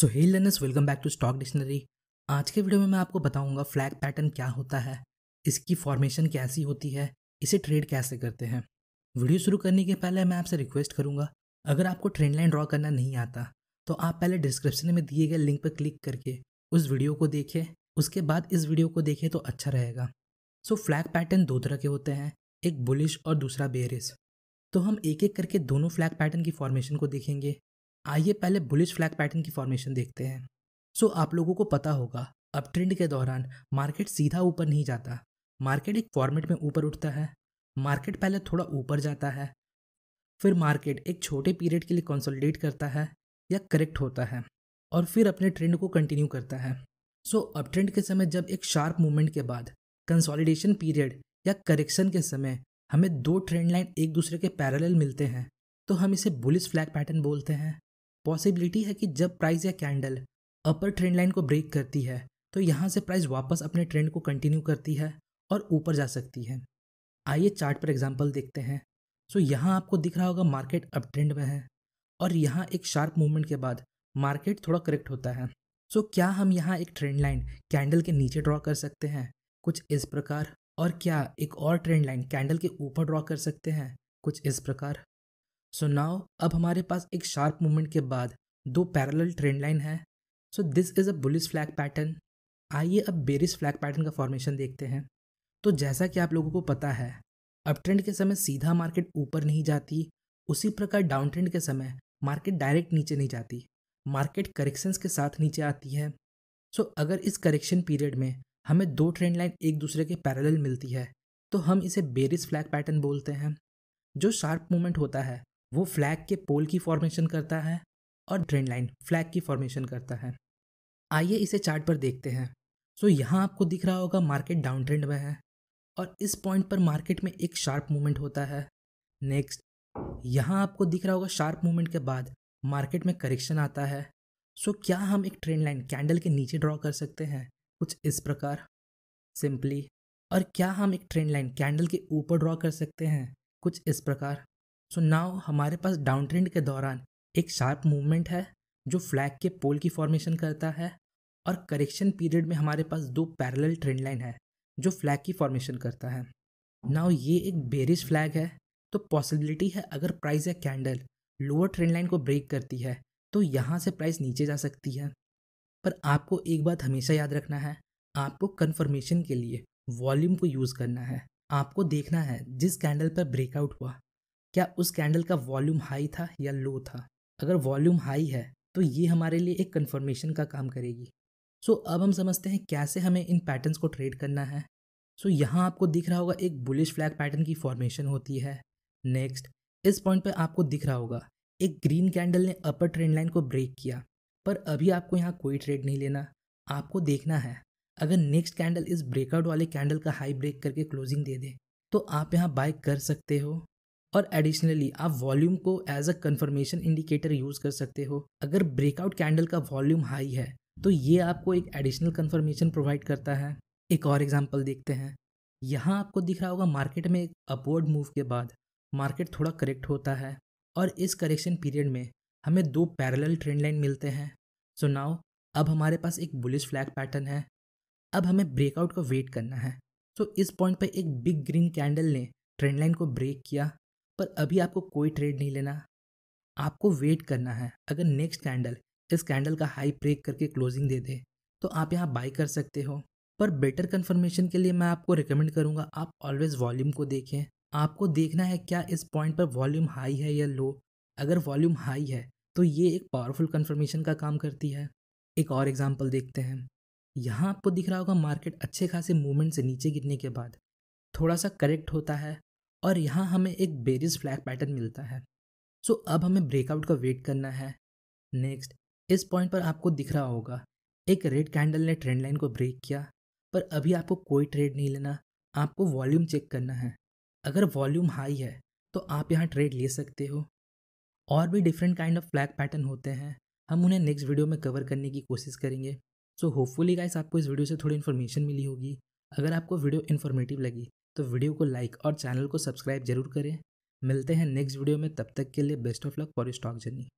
so hey learners welcome back to stock dictionary आज के video में मैं आपको बताऊंगा फ्लैग पैटर्न क्या होता है इसकी फॉर्मेशन कैसी होती है इसे ट्रेड कैसे करते हैं वीडियो शुरू करने के पहले मैं आपसे रिक्वेस्ट करूंगा अगर आपको ट्रेंड लाइन ड्रॉ करना नहीं आता तो आप पहले डिस्क्रिप्शन में दिए गए लिंक पर क्लिक करके उस वीडियो को देखें उसके बाद इस वीडियो को देखें तो अच्छा रहेगा सो फ्लैग पैटर्न दो तरह के होते हैं एक बुलिश और दूसरा बेरिस तो हम एक एक करके दोनों फ्लैग पैटर्न की फॉर्मेशन को देखेंगे आइए पहले बुलिश फ्लैग पैटर्न की फॉर्मेशन देखते हैं सो आप लोगों को पता होगा अब ट्रेंड के दौरान मार्केट सीधा ऊपर नहीं जाता मार्केट एक फॉर्मेट में ऊपर उठता है मार्केट पहले थोड़ा ऊपर जाता है फिर मार्केट एक छोटे पीरियड के लिए कंसोलिडेट करता है या करेक्ट होता है और फिर अपने ट्रेंड को कंटिन्यू करता है सो अप ट्रेंड के समय जब एक शार्प मूवमेंट के बाद कंसोलिडेशन पीरियड या करेक्शन के समय हमें दो ट्रेंड लाइन एक दूसरे के पैरेलल मिलते हैं तो हम इसे बुलिस फ्लैग पैटर्न बोलते हैं पॉसिबिलिटी है कि जब प्राइस या कैंडल अपर ट्रेंड लाइन को ब्रेक करती है तो यहाँ से प्राइस वापस अपने ट्रेंड को कंटिन्यू करती है और ऊपर जा सकती है आइए चार्ट पर एग्जाम्पल देखते हैं सो यहाँ आपको दिख रहा होगा मार्केट अप ट्रेंड में है और यहाँ एक शार्प मूवमेंट के बाद मार्केट थोड़ा करेक्ट होता है सो क्या हम यहाँ एक ट्रेंड लाइन कैंडल के नीचे ड्रॉ कर सकते हैं कुछ इस प्रकार और क्या एक और ट्रेंड लाइन कैंडल के ऊपर ड्रॉ कर सकते हैं कुछ इस प्रकार सो नाउ अब हमारे पास एक शार्प मूवमेंट के बाद दो पैरेलल ट्रेंड लाइन है so this is a bullish flag pattern आइए अब बेरिस फ्लैग पैटर्न का फॉर्मेशन देखते हैं तो जैसा कि आप लोगों को पता है अप ट्रेंड के समय सीधा मार्केट ऊपर नहीं जाती उसी प्रकार डाउन ट्रेंड के समय मार्केट डायरेक्ट नीचे नहीं जाती मार्केट करेक्शंस के साथ नीचे आती है सो so, अगर इस करेक्शन पीरियड में हमें दो ट्रेंड लाइन एक दूसरे के पैरेलल मिलती है तो हम इसे बेरिस फ्लैग पैटर्न बोलते हैं जो शार्प मूवमेंट होता है वो फ्लैग के पोल की फॉर्मेशन करता है और ट्रेंड लाइन फ्लैग की फॉर्मेशन करता है आइए इसे चार्ट पर देखते हैं सो यहाँ आपको दिख रहा होगा मार्केट डाउन ट्रेंड में है और इस पॉइंट पर मार्केट में एक शार्प मूवमेंट होता है नेक्स्ट यहाँ आपको दिख रहा होगा शार्प मूवमेंट के बाद मार्केट में करेक्शन आता है सो क्या हम एक ट्रेंड लाइन कैंडल के नीचे ड्रॉ कर सकते हैं कुछ इस प्रकार सिंपली और क्या हम एक ट्रेंड लाइन कैंडल के ऊपर ड्रॉ कर सकते हैं कुछ इस प्रकार सो so नाव हमारे पास डाउन ट्रेंड के दौरान एक शार्प मूवमेंट है जो फ्लैग के पोल की फॉर्मेशन करता है और करेक्शन पीरियड में हमारे पास दो पैरेलल ट्रेंड लाइन है जो फ्लैग की फॉर्मेशन करता है नाउ ये एक बेरिश फ्लैग है तो पॉसिबिलिटी है अगर प्राइस या कैंडल लोअर ट्रेंड लाइन को ब्रेक करती है तो यहाँ से प्राइस नीचे जा सकती है पर आपको एक बात हमेशा याद रखना है आपको कन्फर्मेशन के लिए वॉल्यूम को यूज़ करना है आपको देखना है जिस कैंडल पर ब्रेकआउट हुआ क्या उस कैंडल का वॉल्यूम हाई था या लो था अगर वॉल्यूम हाई है तो ये हमारे लिए एक कन्फर्मेशन का काम करेगी सो so, अब हम समझते हैं कैसे हमें इन पैटर्न्स को ट्रेड करना है सो so, यहाँ आपको दिख रहा होगा एक बुलिश फ्लैग पैटर्न की फॉर्मेशन होती है नेक्स्ट इस पॉइंट पे आपको दिख रहा होगा एक ग्रीन कैंडल ने अपर ट्रेंड लाइन को ब्रेक किया पर अभी आपको यहाँ कोई ट्रेड नहीं लेना आपको देखना है अगर नेक्स्ट कैंडल इस ब्रेकआउट वाले कैंडल का हाई ब्रेक करके क्लोजिंग दे दे तो आप यहाँ बाय कर सकते हो और एडिशनली आप वॉल्यूम को as a confirmation indicator use कर सकते हो अगर ब्रेकआउट कैंडल का वॉल्यूम हाई है तो ये आपको एक एडिशनल कन्फर्मेशन प्रोवाइड करता है एक और एग्जाम्पल देखते हैं यहाँ आपको दिख रहा होगा मार्केट में एक अपवर्ड मूव के बाद मार्केट थोड़ा करेक्ट होता है और इस करेक्शन पीरियड में हमें दो पैरेलल ट्रेंड लाइन मिलते हैं सो so नाउ अब हमारे पास एक बुलिश फ्लैग पैटर्न है अब हमें ब्रेकआउट का वेट करना है सो so इस पॉइंट पर एक बिग ग्रीन कैंडल ने ट्रेंड लाइन को ब्रेक किया पर अभी आपको कोई ट्रेड नहीं लेना आपको वेट करना है अगर नेक्स्ट कैंडल इस कैंडल का हाई ब्रेक करके क्लोजिंग दे दे तो आप यहाँ बाई कर सकते हो पर बेटर कन्फर्मेशन के लिए मैं आपको रिकमेंड करूँगा आप ऑलवेज वॉल्यूम को देखें आपको देखना है क्या इस पॉइंट पर वॉल्यूम हाई है या लो अगर वॉल्यूम हाई है तो ये एक पावरफुल कन्फर्मेशन का काम करती है एक और एग्जाम्पल देखते हैं यहाँ आपको दिख रहा होगा मार्केट अच्छे खासे मूवमेंट से नीचे गिरने के बाद थोड़ा सा करेक्ट होता है और यहाँ हमें एक बेरिस फ्लैग पैटर्न मिलता है सो so, अब हमें ब्रेकआउट का वेट करना है नेक्स्ट इस पॉइंट पर आपको दिख रहा होगा एक रेड कैंडल ने ट्रेंड लाइन को ब्रेक किया पर अभी आपको कोई ट्रेड नहीं लेना आपको वॉल्यूम चेक करना है अगर वॉल्यूम हाई है तो आप यहाँ ट्रेड ले सकते हो और भी different kind of flag pattern होते हैं हम उन्हें नेक्स्ट वीडियो में कवर करने की कोशिश करेंगे सो होपफुली गाइस आपको इस वीडियो से थोड़ी इन्फॉर्मेशन मिली होगी अगर आपको वीडियो इन्फॉर्मेटिव लगी तो वीडियो को लाइक और चैनल को सब्सक्राइब जरूर करें मिलते हैं नेक्स्ट वीडियो में तब तक के लिए best of luck for stock journey